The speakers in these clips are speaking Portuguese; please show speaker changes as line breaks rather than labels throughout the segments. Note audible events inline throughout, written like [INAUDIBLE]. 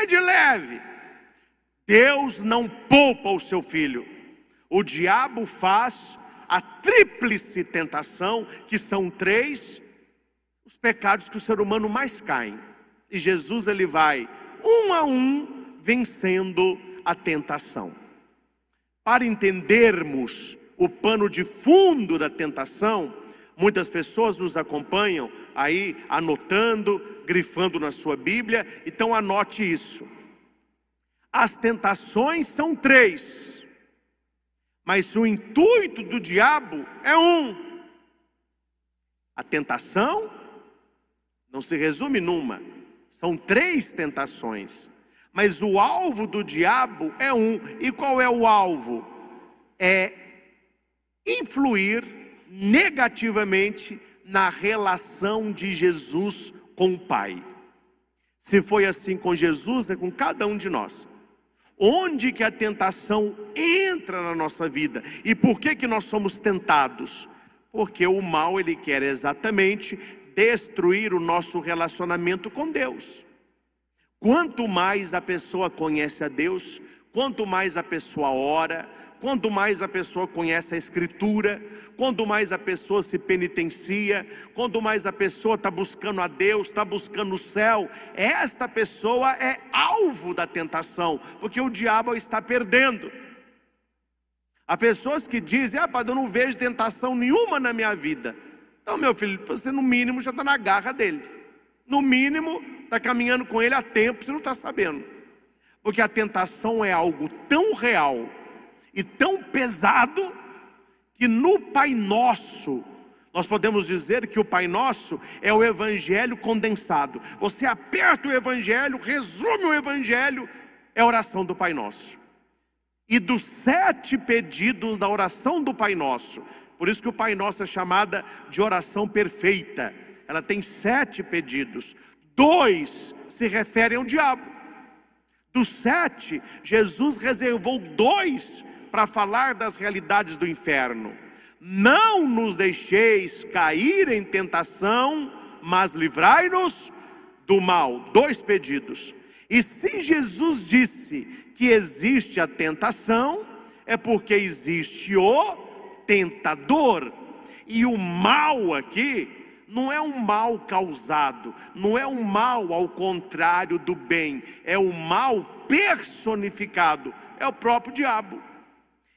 Vai de leve. Deus não poupa o seu filho. O diabo faz a tríplice tentação, que são três os pecados que o ser humano mais cai. E Jesus ele vai um a um vencendo a tentação. Para entendermos o pano de fundo da tentação, muitas pessoas nos acompanham aí anotando, grifando na sua Bíblia, então anote isso. As tentações são três, mas o intuito do diabo é um. A tentação não se resume numa, são três tentações, mas o alvo do diabo é um. E qual é o alvo? É influir negativamente na relação de Jesus com o Pai. Se foi assim com Jesus, é com cada um de nós. Onde que a tentação entra na nossa vida? E por que que nós somos tentados? Porque o mal ele quer exatamente destruir o nosso relacionamento com Deus. Quanto mais a pessoa conhece a Deus, quanto mais a pessoa ora, Quanto mais a pessoa conhece a Escritura, quanto mais a pessoa se penitencia, quanto mais a pessoa está buscando a Deus, está buscando o céu, esta pessoa é alvo da tentação, porque o diabo está perdendo. Há pessoas que dizem: Ah, padre, eu não vejo tentação nenhuma na minha vida. Então, meu filho, você no mínimo já está na garra dele, no mínimo está caminhando com ele há tempo, você não está sabendo, porque a tentação é algo tão real e tão pesado que no Pai Nosso nós podemos dizer que o Pai Nosso é o Evangelho condensado. Você aperta o Evangelho, resume o Evangelho, é a oração do Pai Nosso. E dos sete pedidos da oração do Pai Nosso, por isso que o Pai Nosso é chamada de oração perfeita. Ela tem sete pedidos. Dois se referem ao diabo. Dos sete, Jesus reservou dois para falar das realidades do inferno. Não nos deixeis cair em tentação, mas livrai-nos do mal. Dois pedidos. E se Jesus disse que existe a tentação, é porque existe o tentador. E o mal aqui não é um mal causado, não é um mal ao contrário do bem, é o mal personificado, é o próprio diabo.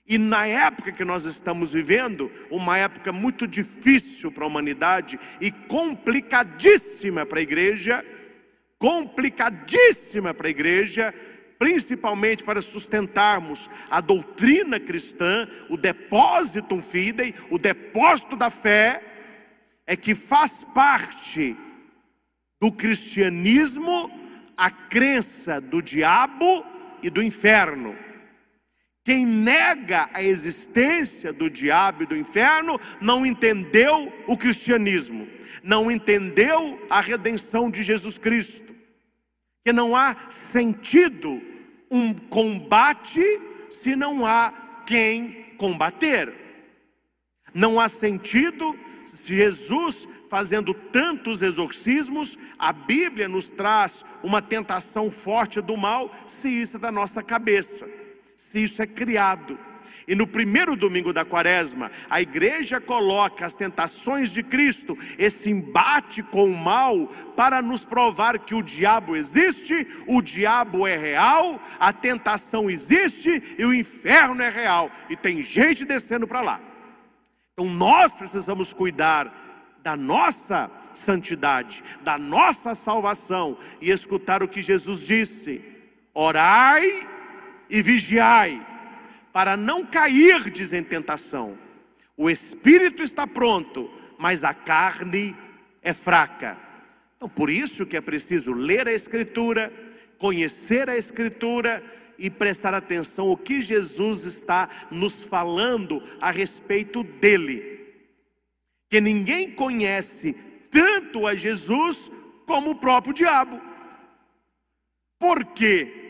E na época que nós estamos vivendo, uma época muito difícil para a humanidade e complicadíssima para a igreja, complicadíssima para a igreja, principalmente para sustentarmos a doutrina cristã, o depósito fidei, o depósito da fé, é que faz parte do cristianismo a crença do diabo e do inferno. Quem nega a existência do diabo e do inferno não entendeu o cristianismo, não entendeu a redenção de Jesus Cristo. Que não há sentido um combate se não há quem combater. Não há sentido Jesus fazendo tantos exorcismos, a Bíblia nos traz uma tentação forte do mal se isso é da nossa cabeça se isso é criado. E no primeiro domingo da quaresma, a igreja coloca as tentações de Cristo, esse embate com o mal, para nos provar que o diabo existe, o diabo é real, a tentação existe e o inferno é real. E tem gente descendo para lá. Então nós precisamos cuidar da nossa santidade, da nossa salvação e escutar o que Jesus disse: orai e vigiai, para não cairdes em tentação. O espírito está pronto, mas a carne é fraca. Então, por isso que é preciso ler a Escritura, conhecer a Escritura e prestar atenção o que Jesus está nos falando a respeito dele. Que ninguém conhece tanto a Jesus como o próprio diabo. Por quê?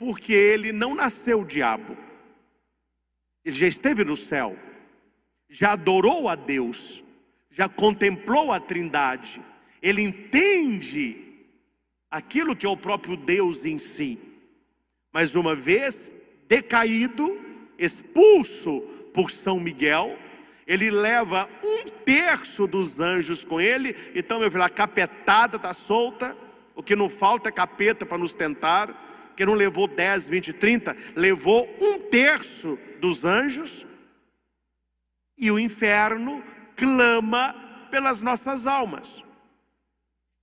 porque ele não nasceu diabo. Ele já esteve no céu, já adorou a Deus, já contemplou a Trindade. Ele entende aquilo que é o próprio Deus em si. Mas uma vez decaído, expulso por São Miguel, ele leva um terço dos anjos com ele, então eu filho, a capetada está solta, o que não falta é capeta para nos tentar porque não levou 10, 20, 30, levou um terço dos anjos, e o inferno clama pelas nossas almas.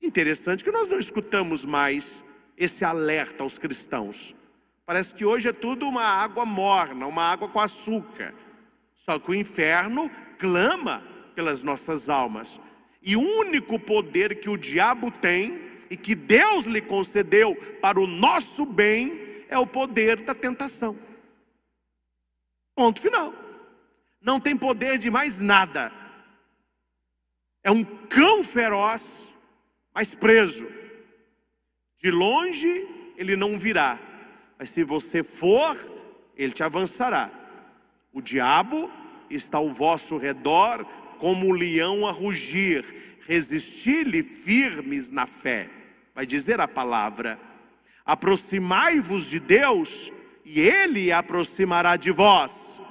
Interessante que nós não escutamos mais esse alerta aos cristãos. Parece que hoje é tudo uma água morna, uma água com açúcar. Só que o inferno clama pelas nossas almas. E o único poder que o diabo tem e que Deus lhe concedeu para o nosso bem é o poder da tentação. Ponto final. Não tem poder de mais nada. É um cão feroz, mas preso. De longe ele não virá, mas se você for, ele te avançará. O diabo está ao vosso redor como o leão a rugir, resisti-lhe firmes na fé. Vai dizer a palavra: aproximai-vos de Deus e ele aproximará de vós.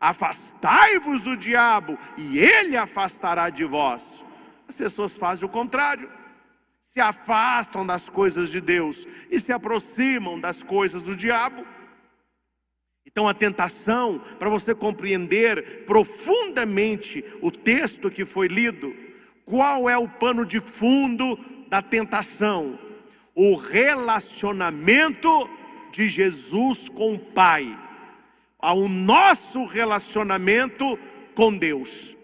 Afastai-vos do diabo e ele afastará de vós. As pessoas fazem o contrário. Se afastam das coisas de Deus e se aproximam das coisas do diabo. Então, a tentação, para você compreender profundamente o texto que foi lido, qual é o pano de fundo da tentação, o relacionamento de Jesus com o Pai, ao nosso relacionamento com Deus.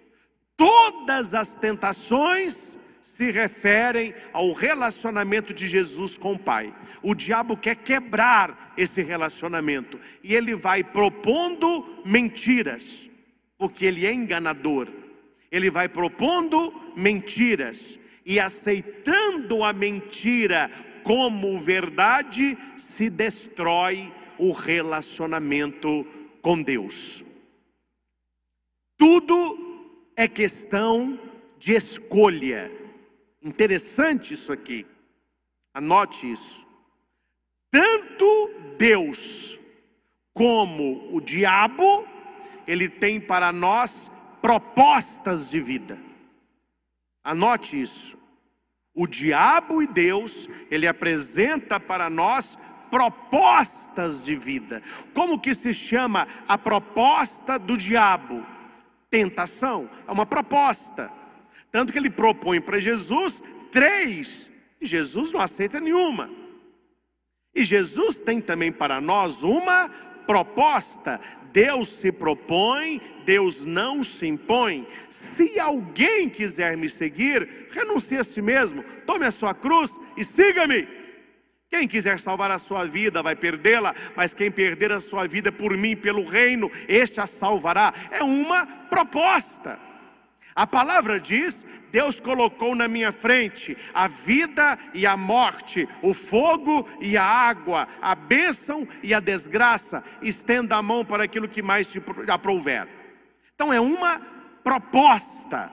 Todas as tentações se referem ao relacionamento de Jesus com o Pai. O diabo quer quebrar esse relacionamento e ele vai propondo mentiras, porque ele é enganador. Ele vai propondo mentiras e aceitando a mentira como verdade, se destrói o relacionamento com Deus. Tudo é questão de escolha. Interessante isso aqui. Anote isso. Tanto Deus como o diabo, ele tem para nós propostas de vida. Anote isso. O diabo e Deus, ele apresenta para nós propostas de vida. Como que se chama a proposta do diabo? Tentação, é uma proposta. Tanto que ele propõe para Jesus três, e Jesus não aceita nenhuma. E Jesus tem também para nós uma proposta. Deus se propõe, Deus não se impõe. Se alguém quiser me seguir, renuncie a si mesmo, tome a sua cruz e siga-me. Quem quiser salvar a sua vida vai perdê-la, mas quem perder a sua vida por mim, pelo reino, este a salvará. É uma proposta. A palavra diz: Deus colocou na minha frente a vida e a morte, o fogo e a água, a bênção e a desgraça. Estenda a mão para aquilo que mais te aprouver. Então é uma proposta.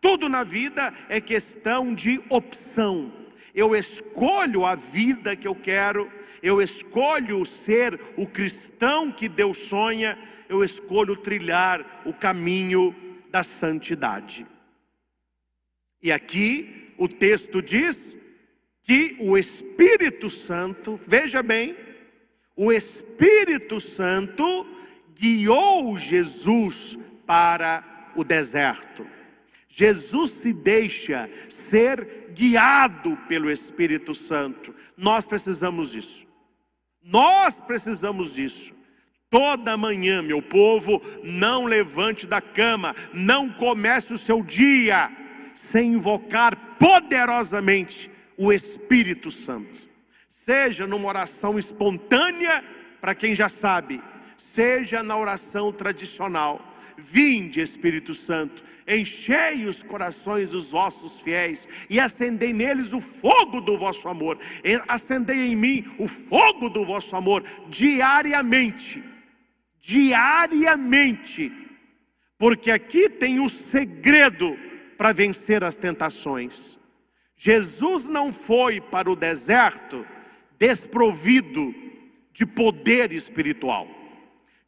Tudo na vida é questão de opção. Eu escolho a vida que eu quero, eu escolho ser o cristão que Deus sonha, eu escolho trilhar o caminho da santidade. E aqui o texto diz que o Espírito Santo, veja bem, o Espírito Santo guiou Jesus para o deserto. Jesus se deixa ser guiado pelo Espírito Santo. Nós precisamos disso. Nós precisamos disso. Toda manhã, meu povo, não levante da cama, não comece o seu dia sem invocar poderosamente o Espírito Santo. Seja numa oração espontânea, para quem já sabe, seja na oração tradicional. Vinde, Espírito Santo, enchei os corações dos vossos fiéis e acendei neles o fogo do vosso amor. Acendei em mim o fogo do vosso amor diariamente diariamente, porque aqui tem o segredo para vencer as tentações. Jesus não foi para o deserto desprovido de poder espiritual.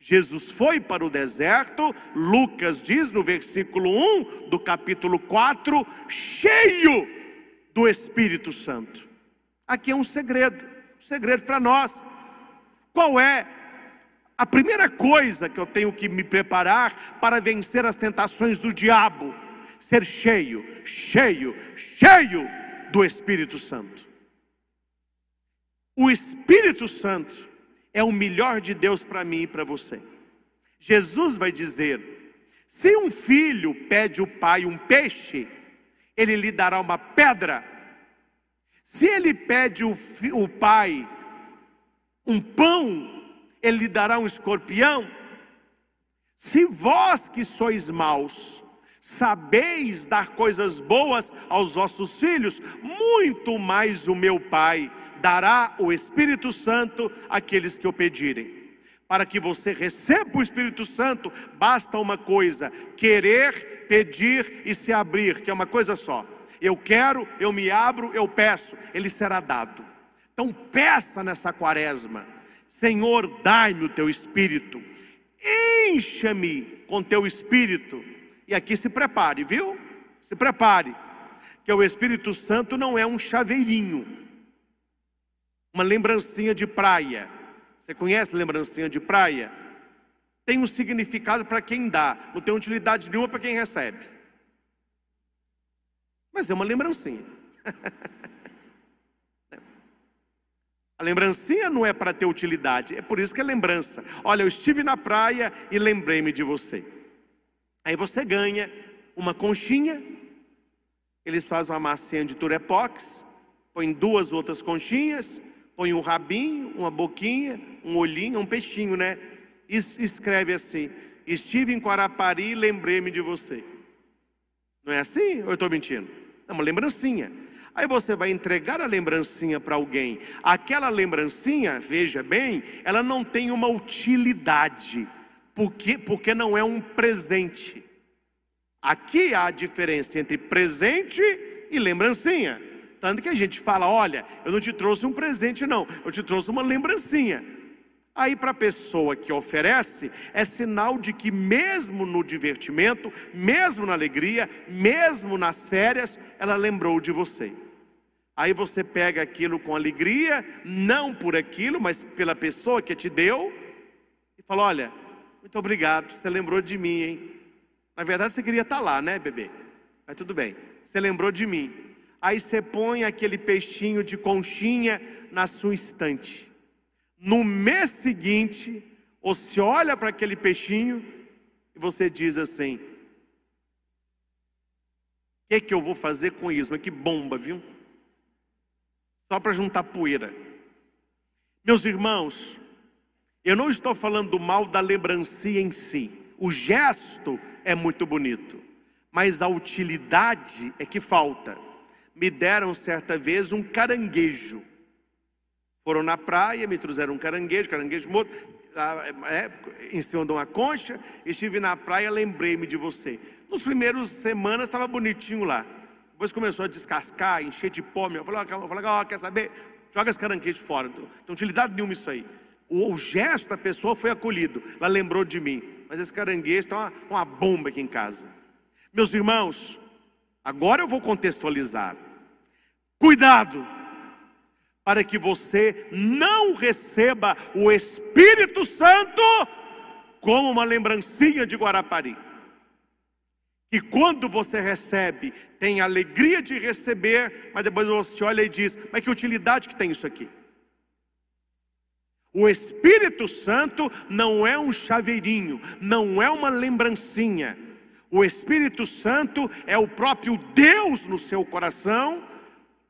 Jesus foi para o deserto, Lucas diz no versículo 1 do capítulo 4, cheio do Espírito Santo. Aqui é um segredo, um segredo para nós. Qual é a primeira coisa que eu tenho que me preparar para vencer as tentações do diabo, ser cheio, cheio, cheio do Espírito Santo. O Espírito Santo é o melhor de Deus para mim e para você. Jesus vai dizer: se um filho pede o pai um peixe, ele lhe dará uma pedra. Se ele pede o, o pai um pão, ele lhe dará um escorpião? Se vós que sois maus, sabeis dar coisas boas aos vossos filhos, muito mais o meu Pai dará o Espírito Santo àqueles que o pedirem. Para que você receba o Espírito Santo, basta uma coisa: querer, pedir e se abrir, que é uma coisa só. Eu quero, eu me abro, eu peço, ele será dado. Então peça nessa quaresma Senhor, dai-me o teu espírito, encha-me com teu espírito. E aqui se prepare, viu? Se prepare, que o Espírito Santo não é um chaveirinho, uma lembrancinha de praia. Você conhece lembrancinha de praia? Tem um significado para quem dá, não tem utilidade nenhuma para quem recebe. Mas é uma lembrancinha. [LAUGHS] A lembrancinha não é para ter utilidade, é por isso que é lembrança. Olha, eu estive na praia e lembrei-me de você. Aí você ganha uma conchinha, eles fazem uma massinha de turepox, põem duas outras conchinhas, põem um rabinho, uma boquinha, um olhinho, um peixinho, né? E escreve assim: Estive em Guarapari e lembrei-me de você. Não é assim? Ou eu estou mentindo? É uma lembrancinha. Aí você vai entregar a lembrancinha para alguém. Aquela lembrancinha, veja bem, ela não tem uma utilidade, porque, porque não é um presente. Aqui há a diferença entre presente e lembrancinha. Tanto que a gente fala: olha, eu não te trouxe um presente, não, eu te trouxe uma lembrancinha. Aí, para a pessoa que oferece, é sinal de que, mesmo no divertimento, mesmo na alegria, mesmo nas férias, ela lembrou de você. Aí você pega aquilo com alegria, não por aquilo, mas pela pessoa que te deu, e fala: Olha, muito obrigado, você lembrou de mim, hein? Na verdade você queria estar tá lá, né, bebê? Mas tudo bem, você lembrou de mim. Aí você põe aquele peixinho de conchinha na sua estante. No mês seguinte, você olha para aquele peixinho e você diz assim: O que, é que eu vou fazer com isso? Mas que bomba, viu? só para juntar poeira. Meus irmãos, eu não estou falando mal da lembrancinha em si. O gesto é muito bonito, mas a utilidade é que falta. Me deram certa vez um caranguejo. Foram na praia, me trouxeram um caranguejo, caranguejo morto, ah, é, em cima de uma concha. Estive na praia, lembrei-me de você. Nos primeiros semanas estava bonitinho lá. Depois começou a descascar, encher de pó. Meu falei, ó, oh, quer saber? Joga as caranquejas fora. Então. Não tem utilidade nenhuma isso aí. O, o, gesto da pessoa foi acolhido. Ela lembrou de mim. Mas esse caranguejo está uma, uma bomba aqui em casa. Meus irmãos, agora eu vou contextualizar. Cuidado para que você não receba o Espírito Santo como uma lembrancinha de Guarapari. E quando você recebe, tem alegria de receber, mas depois você olha e diz: mas que utilidade que tem isso aqui? O Espírito Santo não é um chaveirinho, não é uma lembrancinha. O Espírito Santo é o próprio Deus no seu coração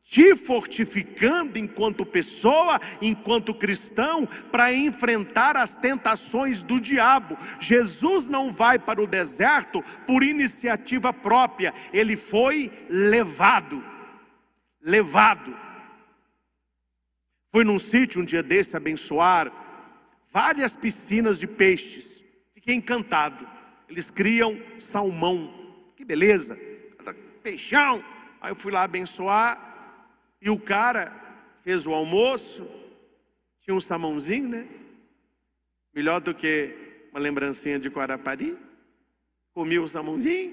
te fortificando enquanto pessoa, enquanto cristão, para enfrentar as tentações do diabo. Jesus não vai para o deserto por iniciativa própria, ele foi levado. Levado. Fui num sítio um dia desse abençoar várias piscinas de peixes. Fiquei encantado. Eles criam salmão. Que beleza! Peixão! Aí eu fui lá abençoar e o cara fez o almoço, tinha um samãozinho, né? Melhor do que uma lembrancinha de Guarapari. Comi o samãozinho.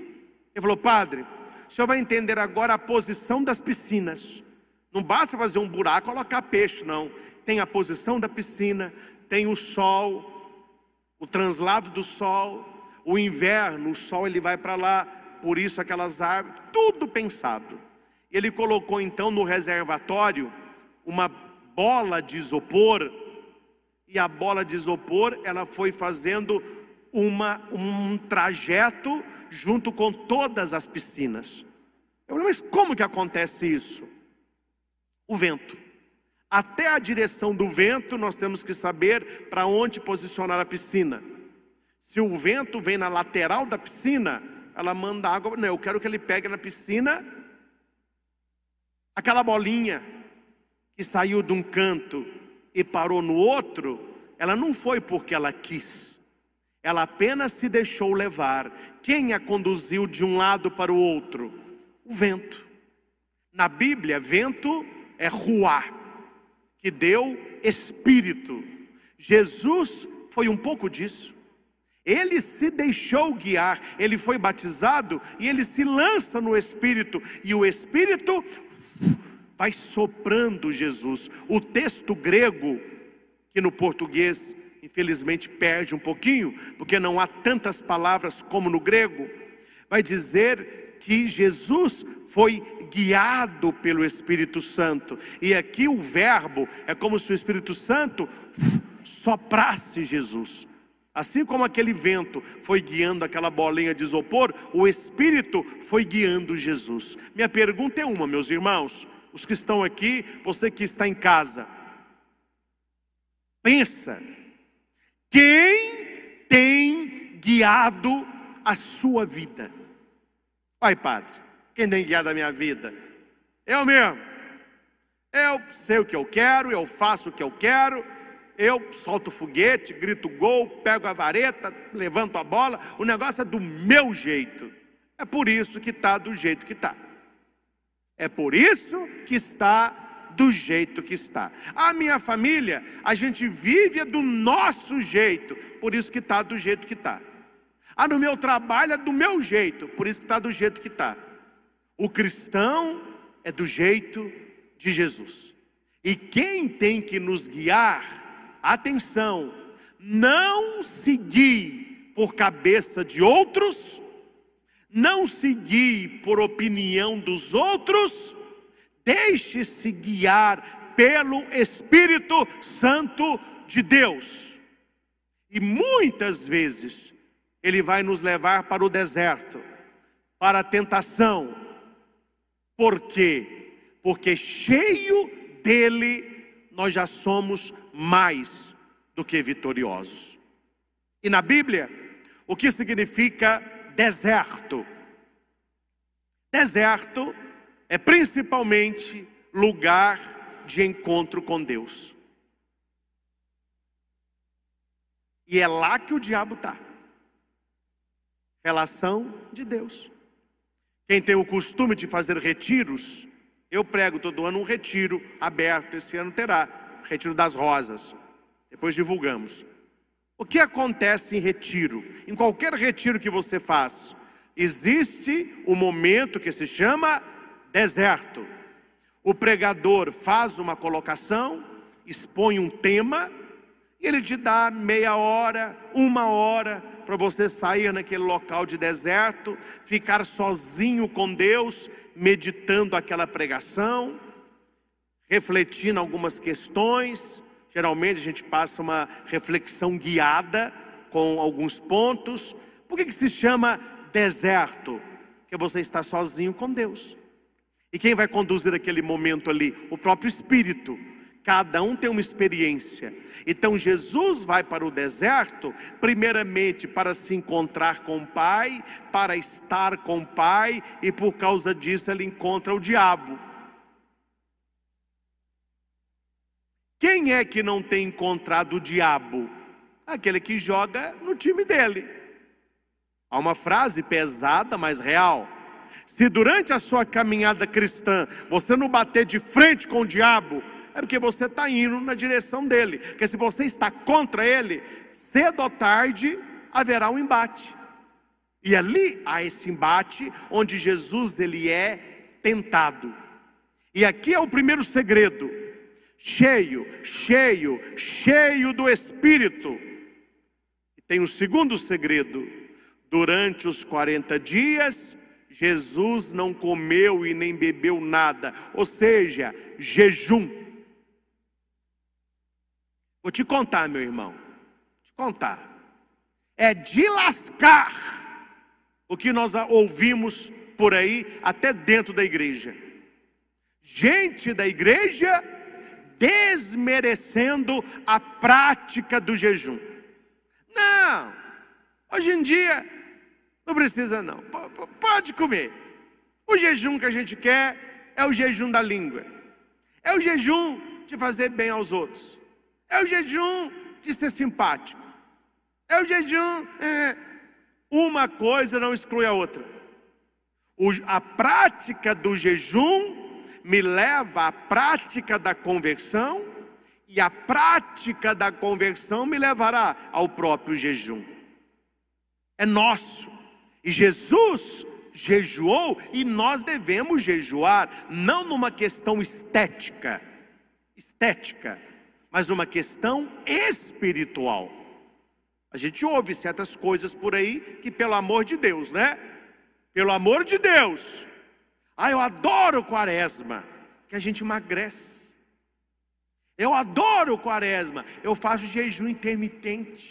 Ele falou, padre, o senhor vai entender agora a posição das piscinas. Não basta fazer um buraco e colocar peixe, não. Tem a posição da piscina, tem o sol, o translado do sol, o inverno, o sol ele vai para lá, por isso aquelas árvores, tudo pensado. Ele colocou então no reservatório uma bola de isopor, e a bola de isopor ela foi fazendo uma, um trajeto junto com todas as piscinas. Eu falei, mas como que acontece isso? O vento. Até a direção do vento, nós temos que saber para onde posicionar a piscina. Se o vento vem na lateral da piscina, ela manda água. Não, eu quero que ele pegue na piscina Aquela bolinha que saiu de um canto e parou no outro, ela não foi porque ela quis. Ela apenas se deixou levar. Quem a conduziu de um lado para o outro? O vento. Na Bíblia, vento é ruá, que deu espírito. Jesus foi um pouco disso. Ele se deixou guiar, ele foi batizado e ele se lança no Espírito, e o Espírito vai soprando Jesus. O texto grego, que no português, infelizmente, perde um pouquinho, porque não há tantas palavras como no grego, vai dizer que Jesus foi guiado pelo Espírito Santo. E aqui o verbo é como se o Espírito Santo soprasse Jesus. Assim como aquele vento foi guiando aquela bolinha de isopor, o Espírito foi guiando Jesus. Minha pergunta é uma, meus irmãos, os que estão aqui, você que está em casa. Pensa, quem tem guiado a sua vida? Pai padre, quem tem guiado a minha vida? Eu mesmo. Eu sei o que eu quero, eu faço o que eu quero eu solto foguete, grito gol, pego a vareta, levanto a bola. O negócio é do meu jeito. É por isso que está do jeito que está. É por isso que está do jeito que está. A minha família, a gente vive é do nosso jeito, por isso que está do jeito que está. Ah, no meu trabalho é do meu jeito, por isso que está do jeito que está. O cristão é do jeito de Jesus. E quem tem que nos guiar atenção, não segui por cabeça de outros, não segui por opinião dos outros, deixe-se guiar pelo Espírito Santo de Deus. E muitas vezes ele vai nos levar para o deserto, para a tentação. Por quê? Porque cheio dele nós já somos mais do que vitoriosos. E na Bíblia, o que significa deserto? Deserto é principalmente lugar de encontro com Deus. E é lá que o diabo está. Relação de Deus. Quem tem o costume de fazer retiros, eu prego todo ano um retiro aberto, esse ano terá Retiro das Rosas. Depois divulgamos. O que acontece em retiro? Em qualquer retiro que você faz, existe o um momento que se chama deserto. O pregador faz uma colocação, expõe um tema, e ele te dá meia hora, uma hora, para você sair naquele local de deserto, ficar sozinho com Deus, meditando aquela pregação refletindo algumas questões. Geralmente a gente passa uma reflexão guiada com alguns pontos. Por que, que se chama deserto? Porque você está sozinho com Deus. E quem vai conduzir aquele momento ali? O próprio Espírito. Cada um tem uma experiência. Então Jesus vai para o deserto, primeiramente para se encontrar com o Pai, para estar com o Pai, e por causa disso ele encontra o diabo. Quem é que não tem encontrado o diabo? Aquele que joga no time dele. Há uma frase pesada, mas real. Se durante a sua caminhada cristã você não bater de frente com o diabo, é porque você está indo na direção dele. Porque se você está contra ele, cedo ou tarde haverá um embate. E ali há esse embate onde Jesus ele é tentado. E aqui é o primeiro segredo cheio, cheio, cheio do Espírito. E tem um segundo segredo: durante os 40 dias, Jesus não comeu e nem bebeu nada, ou seja, jejum. Vou te contar, meu irmão, vou te contar. É de lascar o que nós ouvimos por aí, até dentro da igreja. Gente da igreja desmerecendo a prática do jejum. Não, hoje em dia não precisa não, P pode comer. O jejum que a gente quer é o jejum da língua, é o jejum de fazer bem aos outros, é o jejum de ser simpático, é o jejum. É... uma coisa não exclui a outra. O, a prática do jejum me leva à prática da conversão, e a prática da conversão me levará ao próprio jejum. É nosso. E Jesus jejuou e nós devemos jejuar, não numa questão estética, estética, mas numa questão espiritual. A gente ouve certas coisas por aí que, pelo amor de Deus, né? Pelo amor de Deus, ah, eu adoro quaresma, que a gente emagrece. Eu adoro quaresma, eu faço jejum intermitente.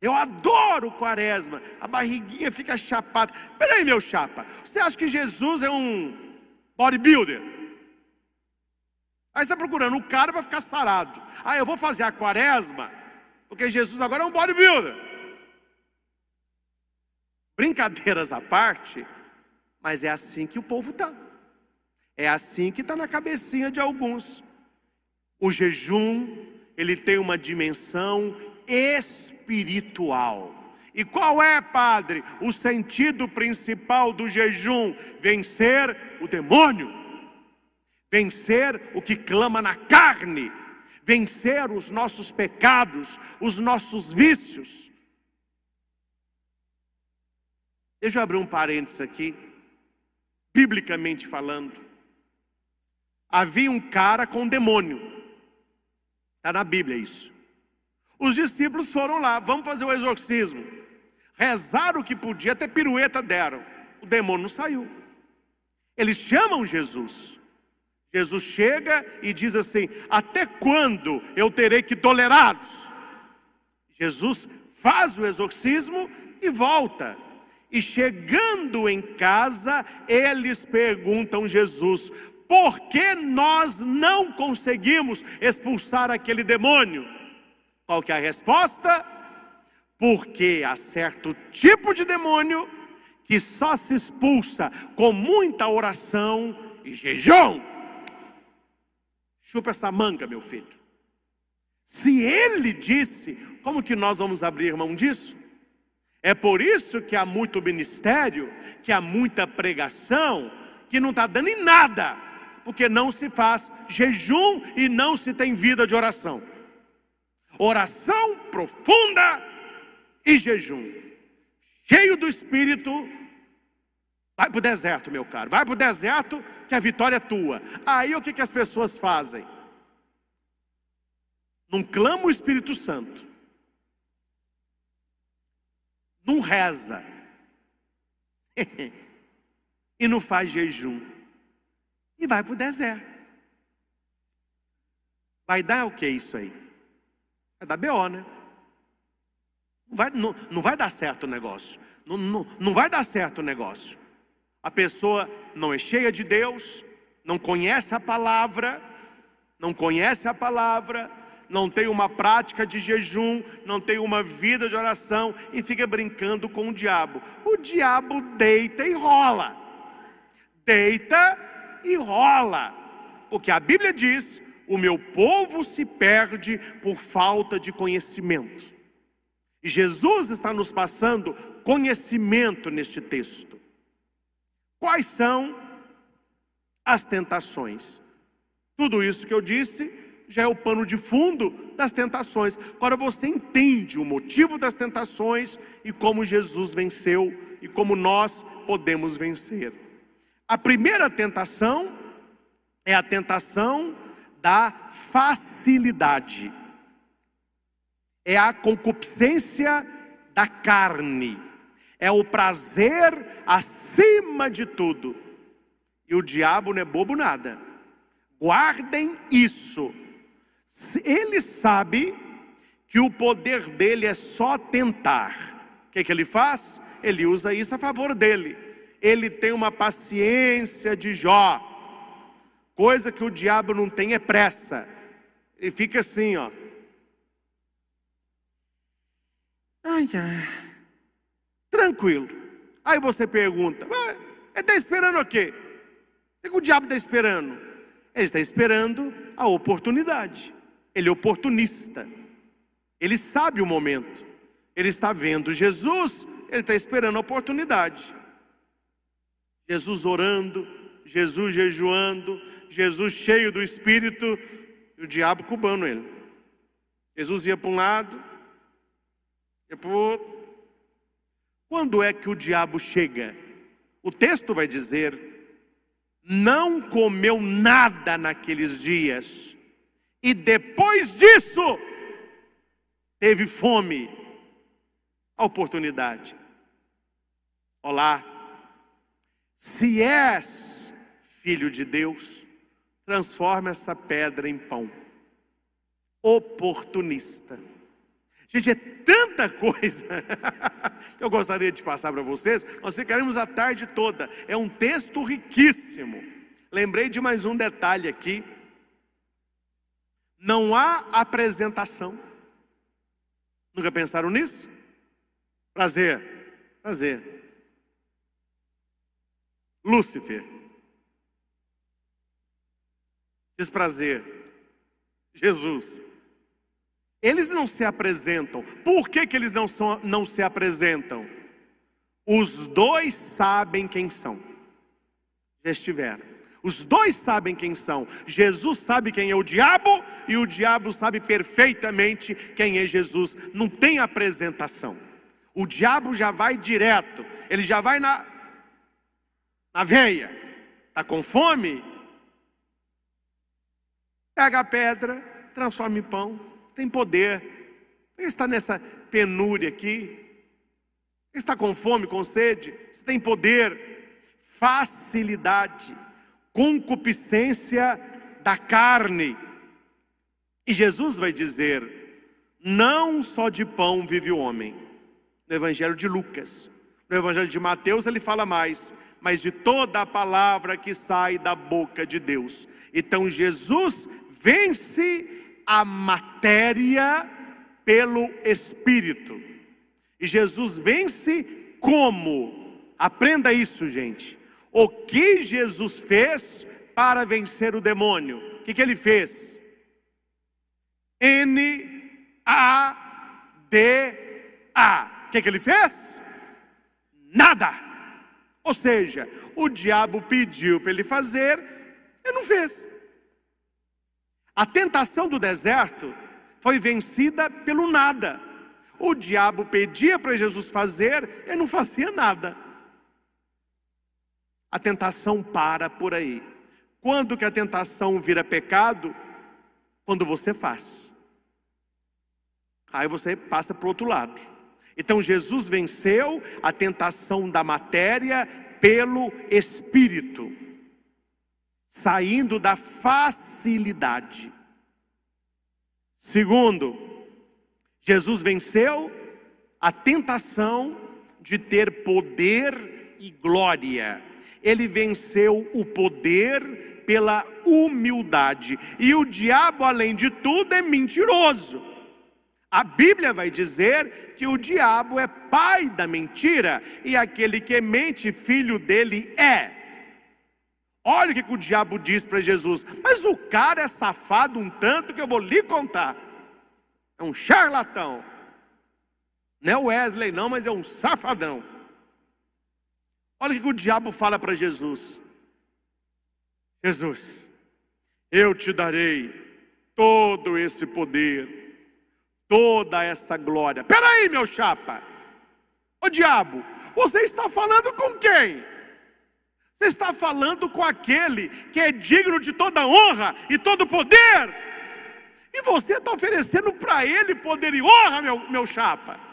Eu adoro quaresma, a barriguinha fica chapada. Peraí, meu chapa, você acha que Jesus é um bodybuilder? Aí você está procurando o cara para ficar sarado. Ah, eu vou fazer a quaresma, porque Jesus agora é um bodybuilder. Brincadeiras à parte, mas é assim que o povo está. É assim que está na cabecinha de alguns. O jejum, ele tem uma dimensão espiritual. E qual é, padre, o sentido principal do jejum? Vencer o demônio, vencer o que clama na carne, vencer os nossos pecados, os nossos vícios. Deixa eu abrir um parênteses aqui biblicamente falando. Havia um cara com um demônio. Está na Bíblia isso. Os discípulos foram lá, vamos fazer o exorcismo. Rezaram o que podia, até pirueta deram. O demônio não saiu. Eles chamam Jesus. Jesus chega e diz assim: Até quando eu terei que tolerar? Jesus faz o exorcismo e volta. E chegando em casa, eles perguntam Jesus: por que nós não conseguimos expulsar aquele demônio? Qual que é a resposta? Porque há certo tipo de demônio que só se expulsa com muita oração e jejum. Chupa essa manga, meu filho. Se ele disse, como que nós vamos abrir mão disso? É por isso que há muito ministério, que há muita pregação, que não está dando em nada, porque não se faz jejum e não se tem vida de oração. Oração profunda e jejum. Cheio do espírito, vai para o deserto, meu caro. Vai para o deserto, que a vitória é tua. Aí o que, que as pessoas fazem? Não clama o Espírito Santo não reza [LAUGHS] e não faz jejum e vai para o deserto. Vai dar o que isso aí? Vai dar BO, né? Não vai, não, não vai dar certo o negócio. Não, não, não vai dar certo o negócio. A pessoa não é cheia de Deus, não conhece a palavra, não conhece a palavra, não tem uma prática de jejum, não tem uma vida de oração e fica brincando com o diabo. O diabo deita e rola. Deita e rola. Porque a Bíblia diz: o meu povo se perde por falta de conhecimento. E Jesus está nos passando conhecimento neste texto. Quais são as tentações? Tudo isso que eu disse já é o pano de fundo das tentações. Agora você entende o motivo das tentações e como Jesus venceu e como nós podemos vencer. A primeira tentação é a tentação da facilidade. É a concupiscência da carne. É o prazer acima de tudo. E o diabo não é bobo nada. Guardem isso ele sabe que o poder dele é só tentar. O que, que ele faz? Ele usa isso a favor dele. Ele tem uma paciência de Jó. Coisa que o diabo não tem é pressa. Ele fica assim, ó. Ai, ai. Tranquilo. Aí você pergunta, ele está esperando o quê? O que o diabo está esperando? Ele está esperando a oportunidade ele é oportunista. Ele sabe o momento. Ele está vendo Jesus, ele está esperando a oportunidade. Jesus orando, Jesus jejuando, Jesus cheio do Espírito e o diabo cubando ele. Jesus ia para um lado, ia para o outro. Quando é que o diabo chega? O texto vai dizer: não comeu nada naqueles dias e depois disso, teve fome. A oportunidade. Olá. Se és filho de Deus, transforma essa pedra em pão. Oportunista. Gente, é tanta coisa [LAUGHS] que eu gostaria de passar para vocês. Nós ficaremos a tarde toda. É um texto riquíssimo. Lembrei de mais um detalhe aqui não há apresentação. Nunca pensaram nisso? Prazer, prazer. Lúcifer. Desprazer. Jesus. Eles não se apresentam. Por que, que eles não, são, não se apresentam? Os dois sabem quem são. Já estiveram. Os dois sabem quem são. Jesus sabe quem é o diabo e o diabo sabe perfeitamente quem é Jesus. Não tem apresentação. O diabo já vai direto, ele já vai na, na veia. Está com fome? Pega a pedra, transforma em pão. Tem poder. Ele está nessa penúria aqui. Ele está com fome, com sede. Você tem poder, facilidade concupiscência da carne. E Jesus vai dizer: não só de pão vive o homem. No Evangelho de Lucas, no Evangelho de Mateus ele fala mais, mas de toda a palavra que sai da boca de Deus. Então Jesus vence a matéria pelo Espírito. E Jesus vence como? Aprenda isso, gente o que Jesus fez para vencer o demônio. O que, que ele fez? N-A-D-A. O que, que ele fez? Nada. Ou seja, o diabo pediu para ele fazer, ele não fez. A tentação do deserto foi vencida pelo nada. O diabo pedia para Jesus fazer, ele não fazia nada a tentação para por aí. Quando que a tentação vira pecado? Quando você faz. Aí você passa para o outro lado. Então Jesus venceu a tentação da matéria pelo Espírito, saindo da facilidade. Segundo, Jesus venceu a tentação de ter poder e glória ele venceu o poder pela humildade. E o diabo, além de tudo, é mentiroso. A Bíblia vai dizer que o diabo é pai da mentira e aquele que mente, filho dele é. Olha o que, que o diabo diz para Jesus: Mas o cara é safado um tanto que eu vou lhe contar. É um charlatão. Não é Wesley, não, mas é um safadão. Olha o que o diabo fala para Jesus: Jesus, eu te darei todo esse poder, toda essa glória. Peraí, meu chapa, o diabo, você está falando com quem? Você está falando com aquele que é digno de toda honra e todo poder. E você está oferecendo para ele poder e honra, meu, meu chapa.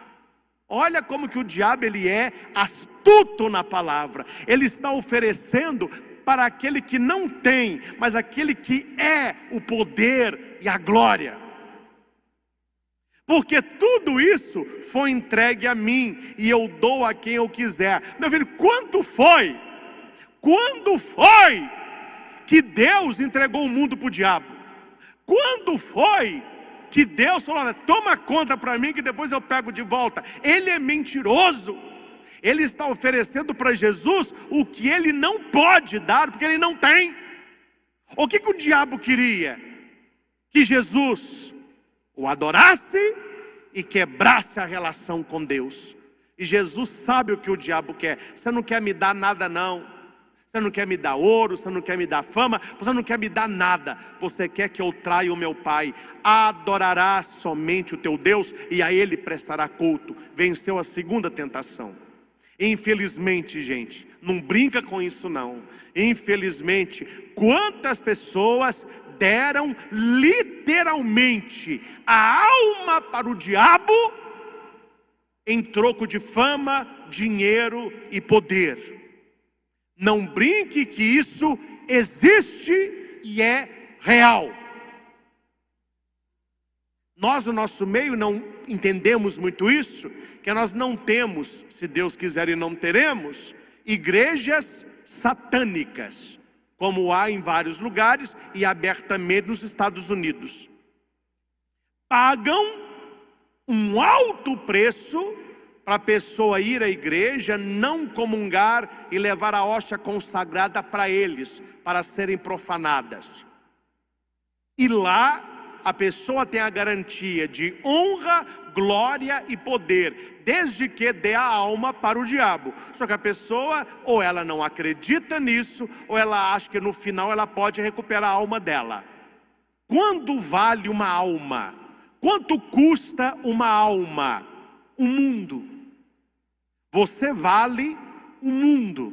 Olha como que o diabo ele é astuto na palavra. Ele está oferecendo para aquele que não tem, mas aquele que é o poder e a glória. Porque tudo isso foi entregue a mim e eu dou a quem eu quiser. Meu filho, quanto foi? Quando foi que Deus entregou o mundo para o diabo? Quando foi que Deus falou: olha, toma conta para mim que depois eu pego de volta. Ele é mentiroso. Ele está oferecendo para Jesus o que ele não pode dar, porque ele não tem. O que, que o diabo queria? Que Jesus o adorasse e quebrasse a relação com Deus. E Jesus sabe o que o diabo quer. Você não quer me dar nada, não. Você não quer me dar ouro, você não quer me dar fama, você não quer me dar nada. Você quer que eu traia o meu pai. adorará somente o teu Deus e a ele prestará culto. Venceu a segunda tentação. Infelizmente, gente, não brinca com isso não. Infelizmente, quantas pessoas deram literalmente a alma para o diabo em troco de fama, dinheiro e poder. Não brinque que isso existe e é real. Nós, no nosso meio, não entendemos muito isso, que nós não temos, se Deus quiser e não teremos, igrejas satânicas, como há em vários lugares e abertamente nos Estados Unidos. Pagam um alto preço para a pessoa ir à igreja, não comungar e levar a hóstia consagrada para eles, para serem profanadas. E lá a pessoa tem a garantia de honra, glória e poder, desde que dê a alma para o diabo. Só que a pessoa ou ela não acredita nisso, ou ela acha que no final ela pode recuperar a alma dela. Quando vale uma alma? Quanto custa uma alma? O um mundo. Você vale o mundo.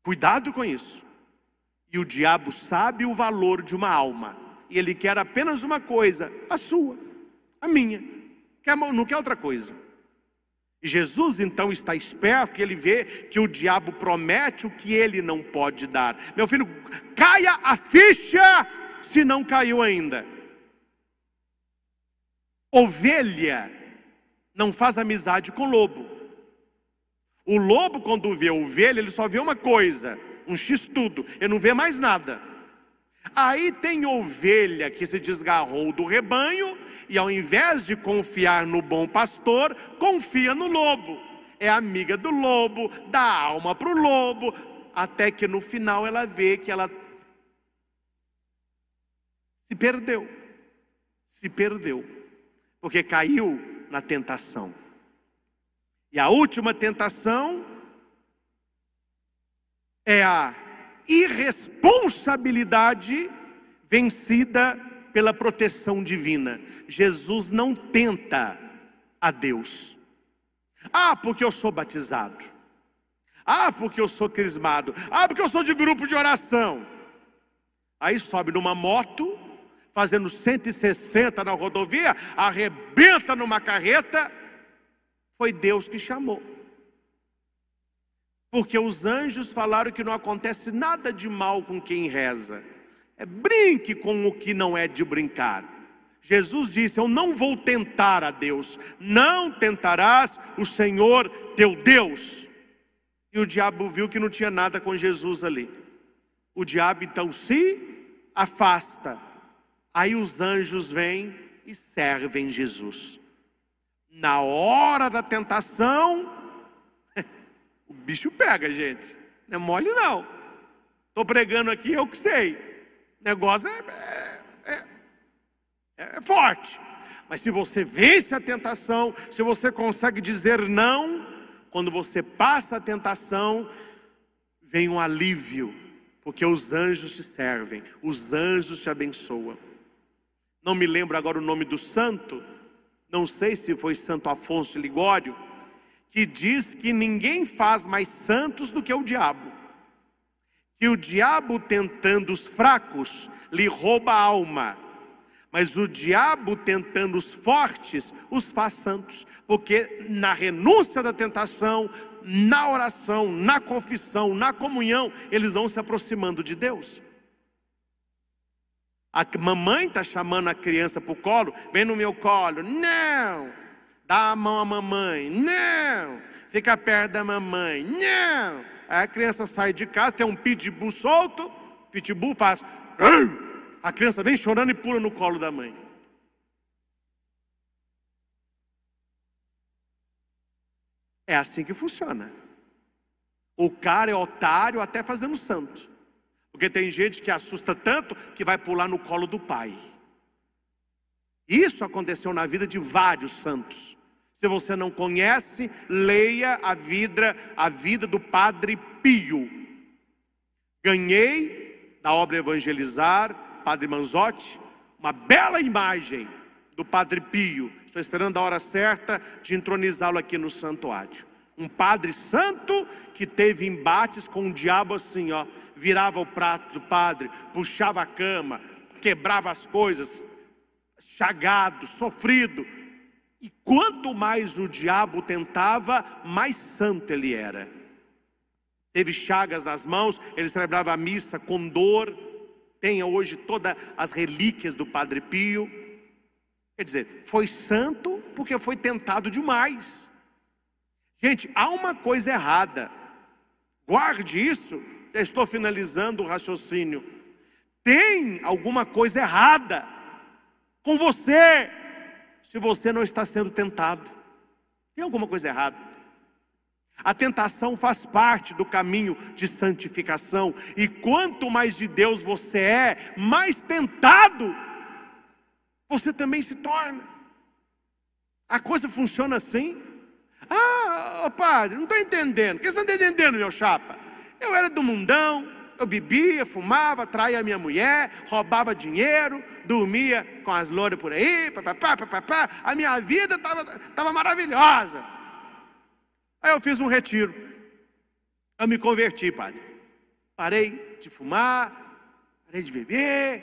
Cuidado com isso. E o diabo sabe o valor de uma alma. E ele quer apenas uma coisa, a sua, a minha. Não quer outra coisa. E Jesus então está esperto e ele vê que o diabo promete o que ele não pode dar. Meu filho, caia a ficha se não caiu ainda. Ovelha não faz amizade com lobo. O lobo, quando vê a ovelha, ele só vê uma coisa, um x-tudo, ele não vê mais nada. Aí tem ovelha que se desgarrou do rebanho e, ao invés de confiar no bom pastor, confia no lobo. É amiga do lobo, dá alma para o lobo, até que no final ela vê que ela se perdeu. Se perdeu, porque caiu na tentação. E a última tentação é a irresponsabilidade vencida pela proteção divina. Jesus não tenta a Deus. Ah, porque eu sou batizado. Ah, porque eu sou crismado. Ah, porque eu sou de grupo de oração. Aí sobe numa moto, fazendo 160 na rodovia, arrebenta numa carreta foi Deus que chamou. Porque os anjos falaram que não acontece nada de mal com quem reza. É brinque com o que não é de brincar. Jesus disse: Eu não vou tentar a Deus, não tentarás o Senhor teu Deus. E o diabo viu que não tinha nada com Jesus ali. O diabo então se afasta. Aí os anjos vêm e servem Jesus. Na hora da tentação, [LAUGHS] o bicho pega, gente. Não é mole, não. Estou pregando aqui, eu que sei. O negócio é, é, é, é forte. Mas se você vence a tentação, se você consegue dizer não, quando você passa a tentação, vem um alívio, porque os anjos te servem, os anjos te abençoam. Não me lembro agora o nome do santo, não sei se foi Santo Afonso de Ligório, que diz que ninguém faz mais santos do que o diabo. Que o diabo, tentando os fracos, lhe rouba a alma, mas o diabo, tentando os fortes, os faz santos, porque na renúncia da tentação, na oração, na confissão, na comunhão, eles vão se aproximando de Deus. A mamãe está chamando a criança para o colo, vem no meu colo, não. Dá a mão à mamãe, não. Fica perto da mamãe, não. Aí a criança sai de casa, tem um pitbull solto, pitbull faz. A criança vem chorando e pula no colo da mãe. É assim que funciona. O cara é otário até fazendo santo. Porque tem gente que assusta tanto que vai pular no colo do pai. Isso aconteceu na vida de vários santos. Se você não conhece, leia a vida, a vida do Padre Pio. Ganhei da obra Evangelizar, Padre Manzotti, uma bela imagem do Padre Pio. Estou esperando a hora certa de entronizá-lo aqui no santuário. Um padre santo que teve embates com o diabo assim, ó, virava o prato do padre, puxava a cama, quebrava as coisas, chagado, sofrido. E quanto mais o diabo tentava, mais santo ele era. Teve chagas nas mãos, ele celebrava a missa com dor, tem hoje todas as relíquias do Padre Pio. Quer dizer, foi santo porque foi tentado demais. Gente, há uma coisa errada. Guarde isso. Já estou finalizando o raciocínio. Tem alguma coisa errada com você se você não está sendo tentado. Tem alguma coisa errada. A tentação faz parte do caminho de santificação, e quanto mais de Deus você é, mais tentado você também se torna. A coisa funciona assim. Ah, ô padre, não estou entendendo. O que você está entendendo, meu chapa? Eu era do mundão, eu bebia, fumava, traía a minha mulher, roubava dinheiro, dormia com as louras por aí, papapá, papapá. A minha vida estava tava maravilhosa. Aí eu fiz um retiro. Eu me converti, padre. Parei de fumar, parei de beber,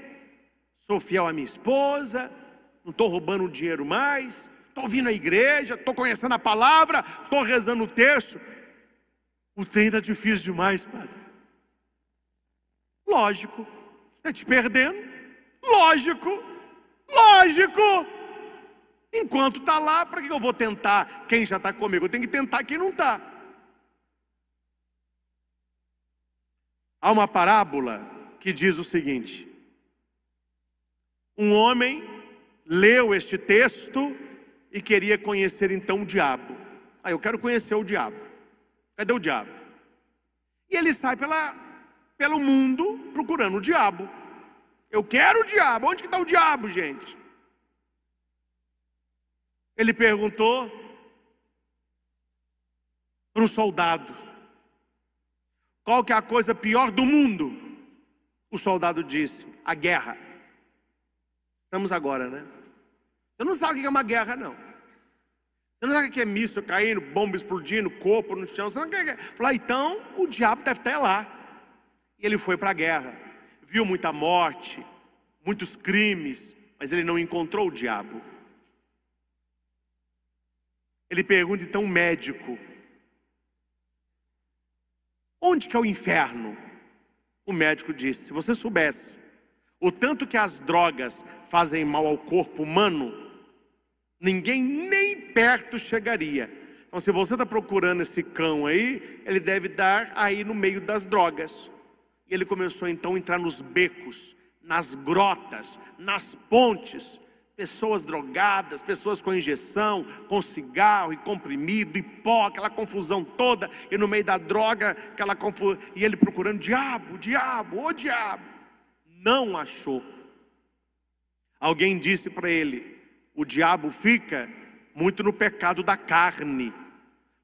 sou fiel à minha esposa, não estou roubando dinheiro mais, estou vindo à igreja, estou conhecendo a palavra, estou rezando o texto. O trem está difícil demais, padre. Lógico, está te perdendo. Lógico, lógico. Enquanto está lá, para que eu vou tentar quem já está comigo? Eu tenho que tentar quem não está. Há uma parábola que diz o seguinte: um homem leu este texto e queria conhecer então o diabo. Aí ah, eu quero conhecer o diabo. Cadê o diabo? E ele sai pela, pelo mundo procurando o diabo. Eu quero o diabo. Onde que está o diabo, gente? Ele perguntou para um soldado. Qual que é a coisa pior do mundo? O soldado disse: a guerra. Estamos agora, né? Você não sabe o que é uma guerra, não. Você não sabe o que é míssil caindo, bomba explodindo, corpo no chão. Você não sabe o que é. Falar, então o diabo deve estar lá. E ele foi para a guerra. Viu muita morte, muitos crimes, mas ele não encontrou o diabo. Ele pergunta então o médico: Onde que é o inferno? O médico disse: Se você soubesse o tanto que as drogas fazem mal ao corpo humano, Ninguém nem perto chegaria. Então, se você está procurando esse cão aí, ele deve dar aí no meio das drogas. E ele começou então a entrar nos becos, nas grotas, nas pontes. Pessoas drogadas, pessoas com injeção, com cigarro e comprimido e pó, aquela confusão toda, e no meio da droga, aquela confusão, e ele procurando: diabo, diabo, ô diabo. Não achou. Alguém disse para ele: o diabo fica muito no pecado da carne.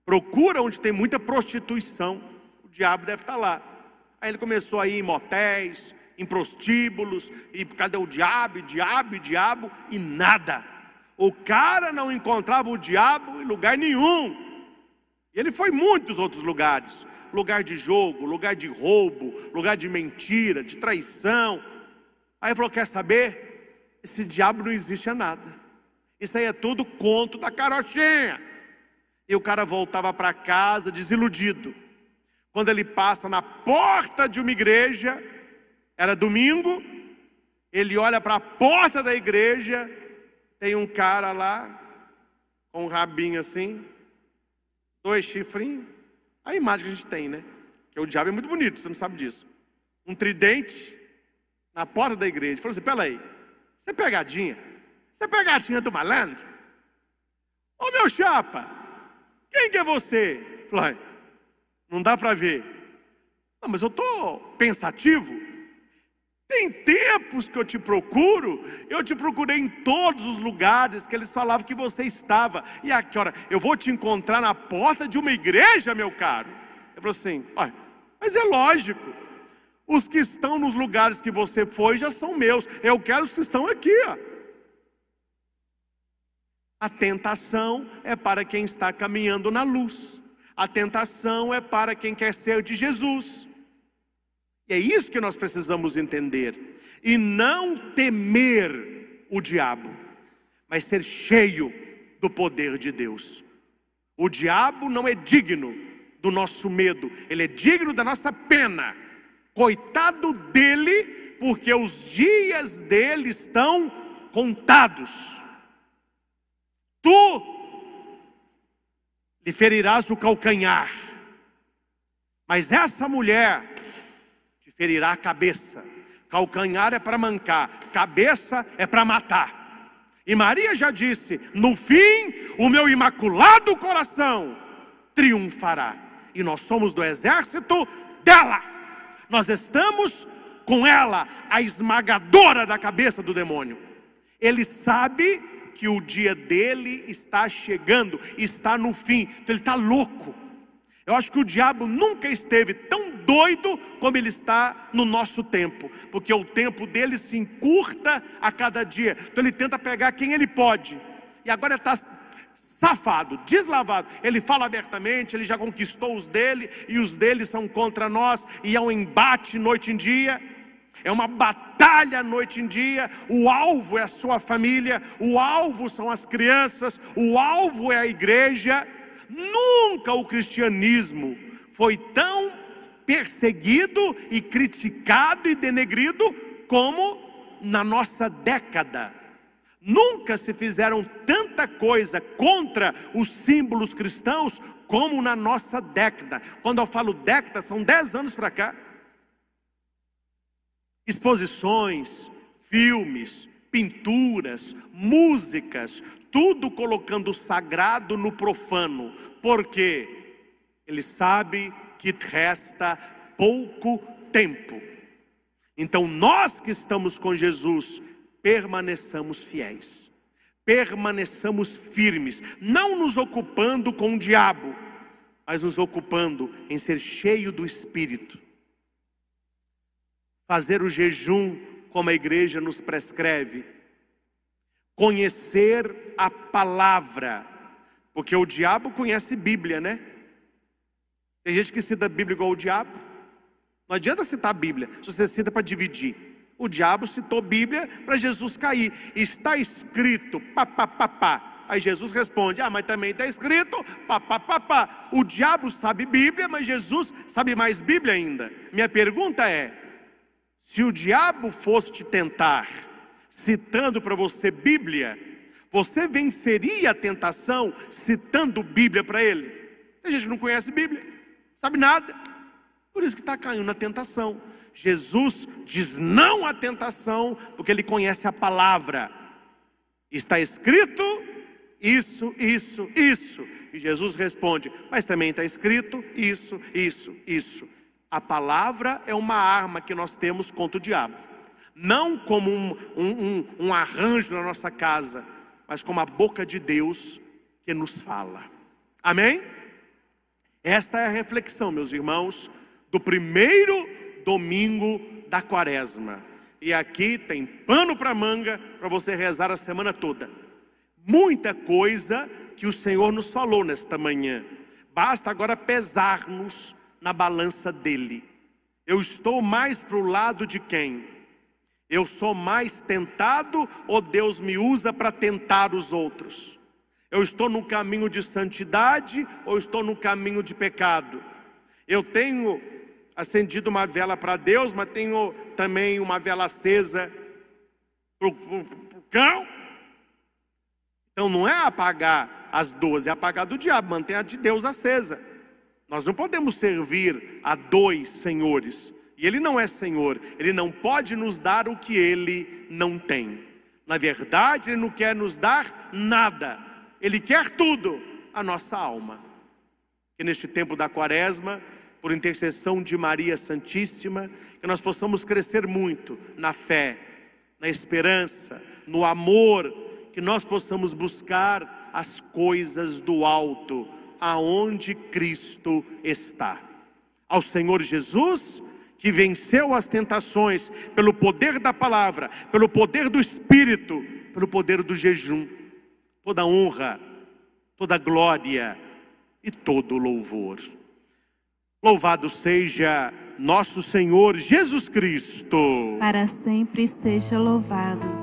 Procura onde tem muita prostituição. O diabo deve estar lá. Aí ele começou a ir em motéis, em prostíbulos, e cadê o diabo, diabo, diabo, e nada. O cara não encontrava o diabo em lugar nenhum. E ele foi muitos outros lugares lugar de jogo, lugar de roubo, lugar de mentira, de traição. Aí ele falou: Quer saber? Esse diabo não existe a nada. Isso aí é tudo conto da carochinha. E o cara voltava para casa desiludido. Quando ele passa na porta de uma igreja, era domingo, ele olha para a porta da igreja, tem um cara lá, com um rabinho assim, dois chifrinhos. A imagem que a gente tem, né? Que o diabo é muito bonito, você não sabe disso. Um tridente na porta da igreja. Falou assim: peraí, isso é pegadinha. Você é pegadinha do malandro? Ô meu chapa, quem que é você? Falei, não dá para ver. Não, ah, mas eu estou pensativo. Tem tempos que eu te procuro, eu te procurei em todos os lugares que eles falavam que você estava. E aqui, ora, eu vou te encontrar na porta de uma igreja, meu caro. Ele falou assim: olha, mas é lógico, os que estão nos lugares que você foi já são meus, eu quero os que estão aqui, ó. A tentação é para quem está caminhando na luz. A tentação é para quem quer ser de Jesus. E é isso que nós precisamos entender. E não temer o diabo, mas ser cheio do poder de Deus. O diabo não é digno do nosso medo, ele é digno da nossa pena. Coitado dele, porque os dias dele estão contados tu lhe ferirás o calcanhar, mas essa mulher te ferirá a cabeça. Calcanhar é para mancar, cabeça é para matar. E Maria já disse: no fim, o meu imaculado coração triunfará. E nós somos do exército dela, nós estamos com ela, a esmagadora da cabeça do demônio. Ele sabe que o dia dele está chegando, está no fim. Então ele está louco. Eu acho que o diabo nunca esteve tão doido como ele está no nosso tempo, porque o tempo dele se encurta a cada dia. Então ele tenta pegar quem ele pode. E agora está safado, deslavado. Ele fala abertamente, ele já conquistou os dele e os dele são contra nós e é um embate noite em dia é uma batalha noite em dia. O alvo é a sua família, o alvo são as crianças, o alvo é a igreja. Nunca o cristianismo foi tão perseguido e criticado e denegrido como na nossa década. Nunca se fizeram tanta coisa contra os símbolos cristãos como na nossa década. Quando eu falo década, são dez anos para cá exposições, filmes, pinturas, músicas, tudo colocando o sagrado no profano, porque ele sabe que resta pouco tempo. Então, nós que estamos com Jesus, permaneçamos fiéis, permaneçamos firmes, não nos ocupando com o diabo, mas nos ocupando em ser cheio do Espírito fazer o jejum como a igreja nos prescreve, conhecer a palavra, porque o diabo conhece Bíblia, né? Tem gente que cita a Bíblia igual o diabo. Não adianta citar a Bíblia, se você cita para dividir. O diabo citou Bíblia para Jesus cair. Está escrito, pá, pá, pá, pá. Aí Jesus responde, ah, mas também está escrito, pá, pá, pá, pá. O diabo sabe Bíblia, mas Jesus sabe mais Bíblia ainda. Minha pergunta é, se o diabo fosse te tentar, citando para você Bíblia, você venceria a tentação citando Bíblia para ele. Tem gente que não conhece Bíblia, sabe nada. Por isso que está caindo na tentação. Jesus diz não à tentação, porque ele conhece a palavra. Está escrito isso, isso, isso. E Jesus responde, mas também está escrito isso, isso, isso. A palavra é uma arma que nós temos contra o diabo. Não como um, um, um, um arranjo na nossa casa, mas como a boca de Deus que nos fala. Amém? Esta é a reflexão, meus irmãos, do primeiro domingo da quaresma. E aqui tem pano para manga para você rezar a semana toda. Muita coisa que o Senhor nos falou nesta manhã. Basta agora pesar-nos na balança dele. Eu estou mais para o lado de quem? Eu sou mais tentado ou Deus me usa para tentar os outros? Eu estou no caminho de santidade ou estou no caminho de pecado? Eu tenho acendido uma vela para Deus, mas tenho também uma vela acesa para o cão. Então não é apagar as duas, é apagar do diabo, mantém a de Deus acesa. Nós não podemos servir a dois senhores. E ele não é senhor, ele não pode nos dar o que ele não tem. Na verdade, ele não quer nos dar nada. Ele quer tudo, a nossa alma. Que neste tempo da Quaresma, por intercessão de Maria Santíssima, que nós possamos crescer muito na fé, na esperança, no amor, que nós possamos buscar as coisas do alto aonde Cristo está. Ao Senhor Jesus, que venceu as tentações pelo poder da palavra, pelo poder do Espírito, pelo poder do jejum. Toda honra, toda glória e todo louvor. Louvado seja nosso Senhor Jesus Cristo. Para sempre seja louvado.